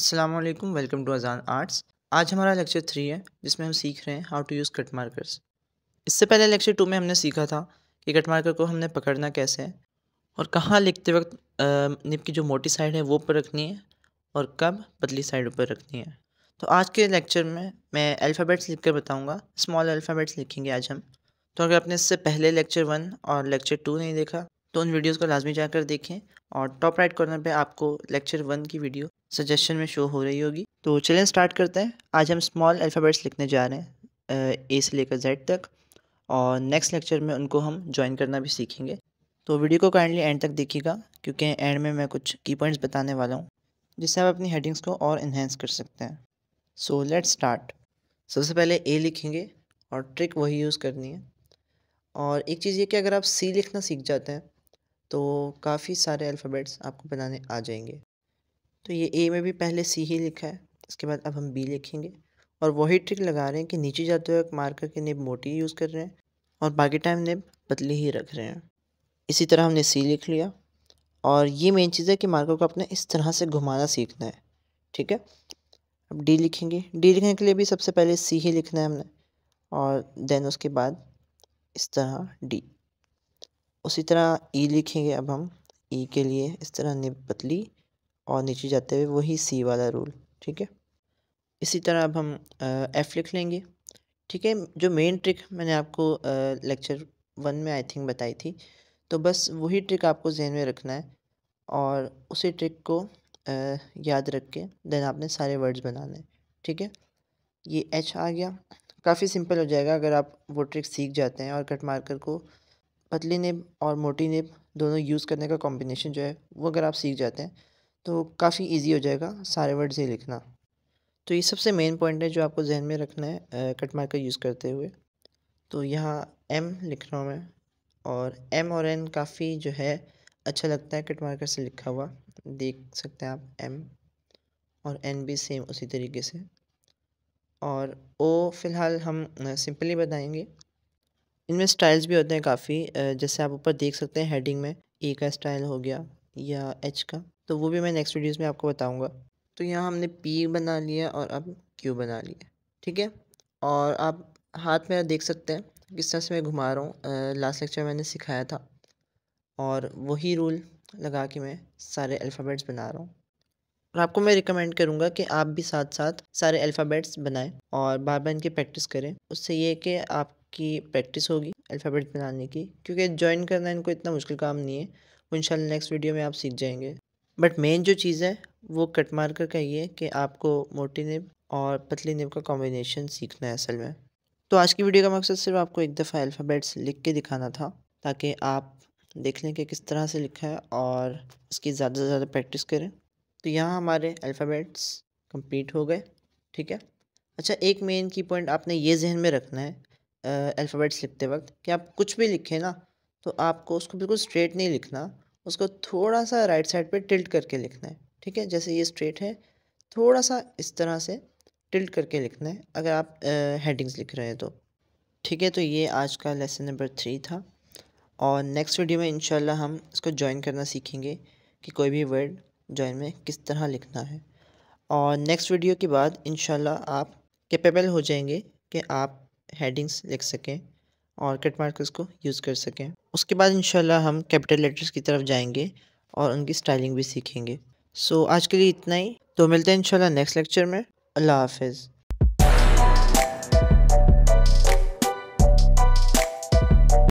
अल्लाम welcome to अजान arts आज हमारा लेक्चर थ्री है जिसमें हम सीख रहे हैं how to use cut markers इससे पहले लेक्चर टू में हमने सीखा था कि कट मार्कर को हमने पकड़ना कैसे है और कहाँ लिखते वक्त निब की जो मोटी साइड है वो ऊपर रखनी है और कब पतली साइड ऊपर रखनी है तो आज के लेक्चर में मैं अल्फ़ाबेट्स लिख कर बताऊँगा स्मॉल अल्फ़ाबेट्स लिखेंगे आज हम तो अगर आपने इससे पहले लेक्चर वन और लेक्चर टू नहीं देखा तो उन वीडियोज़ को लाजमी जाकर देखें और टॉप राइट कॉर्नर पर आपको लेक्चर वन की वीडियो सजेशन में शो हो रही होगी तो चलें स्टार्ट करते हैं आज हम स्मॉल अल्फ़ाबेट्स लिखने जा रहे हैं ए से लेकर जेड तक और नेक्स्ट लेक्चर में उनको हम ज्वाइन करना भी सीखेंगे तो वीडियो को काइंडली एंड तक देखिएगा क्योंकि एंड में मैं कुछ की पॉइंट्स बताने वाला हूँ जिससे आप अपनी हेडिंग्स को और इन्हेंस कर सकते हैं सो लेट स्टार्ट सबसे पहले ए लिखेंगे और ट्रिक वही यूज़ करनी है और एक चीज़ ये कि अगर आप सी लिखना सीख जाते हैं तो काफ़ी सारे अल्फ़ाबेट्स आपको बनाने आ जाएंगे तो ये ए में भी पहले सी ही लिखा है इसके बाद अब हम बी लिखेंगे और वही ट्रिक लगा रहे हैं कि नीचे जाते हुए मार्कर की नेब मोटी यूज़ कर रहे हैं और बाकी टाइम नेब पतली ही रख रहे हैं इसी तरह हमने सी लिख लिया और ये मेन चीज़ है कि मार्कर को अपने इस तरह से घुमाना सीखना है ठीक है अब डी लिखेंगे डी लिखने के लिए भी सबसे पहले सी ही लिखना है हमने और देन उसके बाद इस तरह डी उसी तरह ई e लिखेंगे अब हम ई e के लिए इस तरह निब पतली और नीचे जाते हुए वही सी वाला रूल ठीक है इसी तरह अब हम एफ़ लिख लेंगे ठीक है जो मेन ट्रिक मैंने आपको लेक्चर वन में आई थिंक बताई थी तो बस वही ट्रिक आपको जहन में रखना है और उसी ट्रिक को आ, याद रख के देन आपने सारे वर्ड्स बनाने हैं ठीक है ये एच आ गया काफ़ी सिंपल हो जाएगा अगर आप वो ट्रिक सीख जाते हैं और कट मार्कर को पतली नेब और मोटी नेब दोनों यूज़ करने का कॉम्बिनेशन जो है वो अगर आप सीख जाते हैं तो काफ़ी इजी हो जाएगा सारे वर्ड्स ही लिखना तो ये सबसे मेन पॉइंट है जो आपको जहन में रखना है कट मार्कर यूज़ करते हुए तो यहाँ एम लिख रहा हूँ मैं और एम और एन काफ़ी जो है अच्छा लगता है कट मार्कर से लिखा हुआ देख सकते हैं आप एम और एन भी सेम उसी तरीके से और ओ फ़िलहाल हम सिंपली बताएंगे इनमें स्टाइल्स भी होते हैं काफ़ी जैसे आप ऊपर देख सकते हैं हेडिंग में ए का स्टाइल हो गया या एच का तो वो भी मैं नेक्स्ट वीडियोज़ में आपको बताऊँगा तो यहाँ हमने पी बना लिया और अब क्यू बना लिया ठीक है और आप हाथ में देख सकते हैं किस तरह से मैं घुमा रहा हूँ लास्ट लेक्चर मैंने सिखाया था और वही रूल लगा के मैं सारे अल्फ़ाबेट्स बना रहा हूँ और आपको मैं रिकमेंड करूँगा कि आप भी साथ साथ सारे अल्फ़ाबेट्स बनाएं और बार बार इनकी प्रैक्टिस करें उससे ये कि आपकी प्रैक्टिस होगी अल्फ़ाबेट्स बनाने की क्योंकि ज्वाइन करना इनको इतना मुश्किल काम नहीं है वो इंशाल्लाह नेक्स्ट वीडियो में आप सीख जाएंगे बट मेन जो चीज़ है वो कट मार कर कहिए कि आपको मोटी निब और पतली निब का कॉम्बिनेशन सीखना है असल में तो आज की वीडियो का मकसद सिर्फ आपको एक दफ़ा अल्फ़ाबेट्स लिख के दिखाना था ताकि आप देख लें कि किस तरह से लिखा है और इसकी ज़्यादा से ज़्यादा प्रैक्टिस करें तो यहाँ हमारे अल्फ़ाबेट्स कंप्लीट हो गए ठीक है अच्छा एक मेन की पॉइंट आपने ये जहन में रखना है अल्फ़ाबेट्स लिखते वक्त कि आप कुछ भी लिखें ना तो आपको उसको बिल्कुल स्ट्रेट नहीं लिखना उसको थोड़ा सा राइट साइड पे टिल्ट करके लिखना है ठीक है जैसे ये स्ट्रेट है थोड़ा सा इस तरह से टिल्ट करके लिखना है अगर आप हेडिंग्स लिख रहे हैं तो ठीक है तो ये आज का लेसन नंबर थ्री था और नेक्स्ट वीडियो में इंशाल्लाह हम इसको ज्वाइन करना सीखेंगे कि कोई भी वर्ड ज्वाइन में किस तरह लिखना है और नेक्स्ट वीडियो के बाद इंशाल्लाह आप कैपेबल हो जाएंगे कि आप हेडिंग्स लिख सकें और कट मार्कर्स को यूज़ कर सकें उसके बाद इंशाल्लाह हम कैपिटल लेटर्स की तरफ जाएंगे और उनकी स्टाइलिंग भी सीखेंगे सो so, आज के लिए इतना ही तो मिलते हैं इंशाल्लाह नेक्स्ट लेक्चर में अल्लाह हाफिज़